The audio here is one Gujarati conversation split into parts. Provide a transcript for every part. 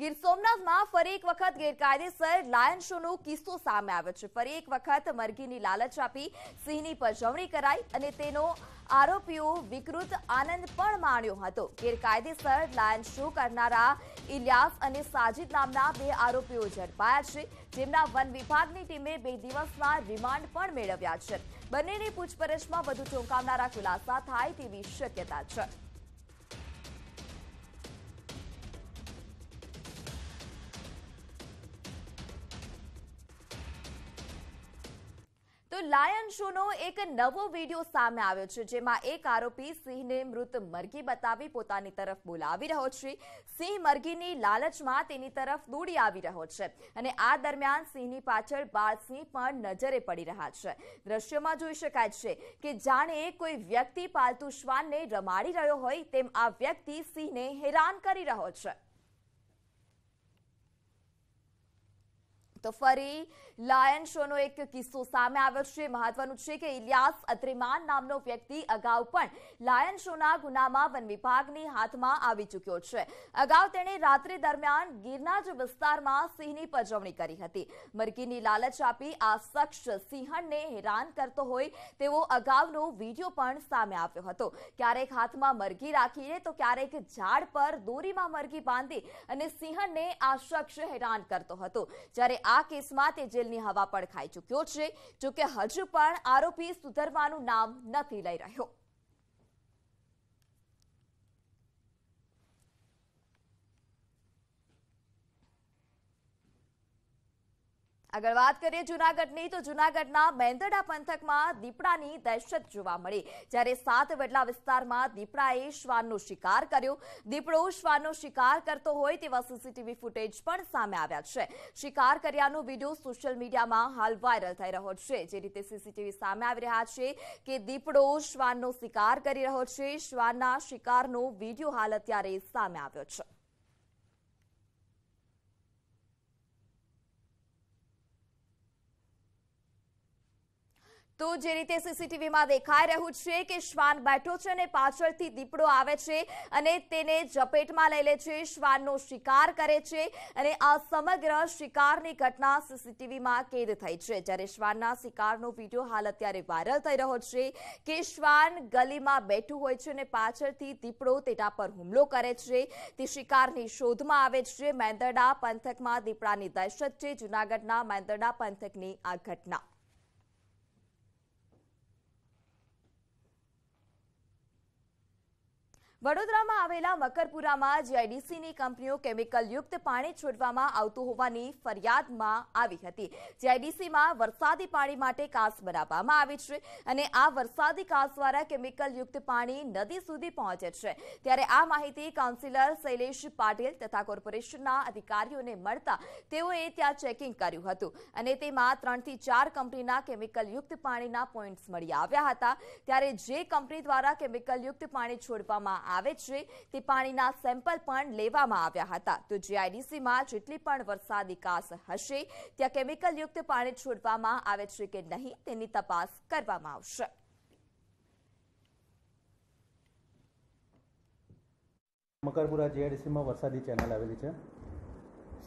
ગીર સોમનાથમાં ફરી એક વખત ગેરકાયદેસર લાયન શોનો કિસ્સો સામે આવ્યો છે ફરી એક વખત મરઘીની લાલચ આપી સિંહની પજવણી કરાઈ અને તેનો આરોપીઓ વિકૃત આનંદ પણ માણ્યો હતો ગેરકાયદેસર લાયન શો કરનારા ઇલિયાસ અને સાજિદ નામના બે આરોપીઓ ઝડપાયા છે જેમના વન વિભાગની ટીમે બે દિવસના રિમાન્ડ પણ મેળવ્યા છે બંનેની પૂછપરછમાં વધુ ચોંકાવનારા ખુલાસા થાય તેવી શક્યતા છે તો લાયન શોનો એક નવો વિડીયો સામે આવ્યો છે જેમાં એક આરોપી સિંહને મૃત મરઘી બતાવી પોતાની તરફ બોલાવી રહ્યો છે સિંહ મરઘીની લાલચમાં તેની તરફ દોડી આવી રહ્યો છે અને આ દરમિયાન સિંહની પાછળ બાળ સિંહ પણ નજરે પડી રહ્યા છે દ્રશ્યમાં જોઈ શકાય છે કે જાણે કોઈ વ્યક્તિ પાલતુ શ્વાનને રમાડી રહ્યો હોય તેમ આ વ્યક્તિ સિંહને હેરાન કરી રહ્યો છે તો ફરી લાયન શોનો એક કિસ્સો સામે આવ્યો છે મહત્વનું છે કે ઇલિયાસ અત્રેમાન નામનો વ્યક્તિ અગાઉ પણ લાયન શોના ગુનામાં વન વિભાગની હાથમાં આવી ચૂક્યો છે અગાઉ તેણે રાત્રિ દરમિયાન ગિરનાજ વિસ્તારમાં સિંહની પજવણી કરી હતી મરઘીની લાલચ આપી આ શખ્સ સિંહણને હેરાન કરતો હોય તેવો અગાઉનો વિડીયો પણ સામે આવ્યો હતો ક્યારેક હાથમાં મરઘી રાખીને તો ક્યારેક ઝાડ પર દોરીમાં મરઘી બાંધી અને સિંહણને આ શખ્સ હેરાન કરતો હતો જ્યારે આ કેસમાં તે જેલની હવા પણ ખાઈ ચૂક્યો છે જોકે હજુ પણ આરોપી સુધરવાનું નામ નથી લઈ રહ્યો આગળ વાત કરીએ જૂનાગઢની તો જૂનાગઢના મેંદરડા પંથકમાં દીપડાની દહેશત જોવા મળી જ્યારે સાત વડલા વિસ્તારમાં દીપડાએ શ્વાનનો શિકાર કર્યો દીપડો શ્વાનનો શિકાર કરતો હોય તેવા સીસીટીવી ફૂટેજ પણ સામે આવ્યા છે શિકાર કર્યાનો વિડીયો સોશિયલ મીડિયામાં હાલ વાયરલ થઈ રહ્યો છે જે રીતે સીસીટીવી સામે આવી રહ્યા છે કે દીપડો શ્વાનનો શિકાર કરી રહ્યો છે શ્વાનના શિકારનો વિડીયો હાલ અત્યારે સામે આવ્યો છે તો જે રીતે સીસીટીવીમાં દેખાઈ રહ્યું છે કે શ્વાન બેઠો છે અને પાછળથી દીપડો આવે છે અને તેને ઝપેટમાં લઈ લે છે શ્વાનનો શિકાર કરે છે અને આ સમગ્ર શિકારની ઘટના સીસીટીવીમાં કેદ થઈ છે જ્યારે શ્વાનના શિકારનો વિડીયો હાલ અત્યારે વાયરલ થઈ રહ્યો છે કે શ્વાન ગલીમાં બેઠું હોય છે અને પાછળથી દીપડો તેના પર હુમલો કરે છે તે શિકારની શોધમાં આવે છે મેંદરડા પંથકમાં દીપડાની દહેશત છે જૂનાગઢના મેંદરડા પંથકની આ ઘટના વડોદરામાં આવેલા મકરપુરામાં જીઆઈડીસીની કંપનીઓ કેમિકલયુક્ત પાણી છોડવામાં આવતું હોવાની ફરિયાદમાં આવી હતી જીઆઈડીસીમાં વરસાદી પાણી માટે કાસ બનાવવામાં આવી છે અને આ વરસાદી કાસ દ્વારા કેમિકલયુક્ત પાણી નદી સુધી પહોંચે છે ત્યારે આ માહિતી કાઉન્સિલર શૈલેષ પાટીલ તથા કોર્પોરેશનના અધિકારીઓને મળતા તેઓએ ત્યાં ચેકિંગ કર્યું હતું અને તેમાં ત્રણથી ચાર કંપનીના કેમિકલયુક્ત પાણીના પોઈન્ટ્સ મળી આવ્યા હતા ત્યારે જે કંપની દ્વારા કેમિકલયુક્ત પાણી છોડવામાં આવે છે તે પાણીના સેમ્પલ પણ લેવામાં આવ્યા હતા તો જીઆઈડીસીમાં જેટલી પણ વરસાદ વિકાસ હશે ત્યાં કેમિકલયુક્ત પાણી છોડવામાં આવે છે કે નહીં તેની તપાસ કરવામાં આવશે મકરપુરા જીઆઈડીસીમાં વરસાદી ચેનલ આવેલી છે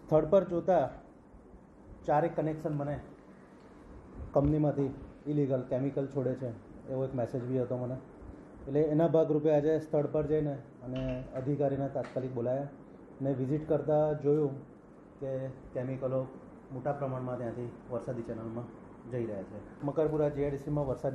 સ્થળ પર જોતા ચારેક કનેક્શન મને કંપનીમાંથી ઇલીગલ કેમિકલ છોડે છે એવો એક મેસેજ બી હતો મને એટલે એના ભાગરૂપે આજે સ્થળ પર જઈને અને અધિકારીને તાત્કાલિક બોલાયા ને વિઝિટ કરતાં જોયું કે કેમિકલો મોટા પ્રમાણમાં ત્યાંથી વરસાદી ચેનલમાં જઈ રહ્યા છે મકરપુરા જીઆઈડીસીમાં વરસાદ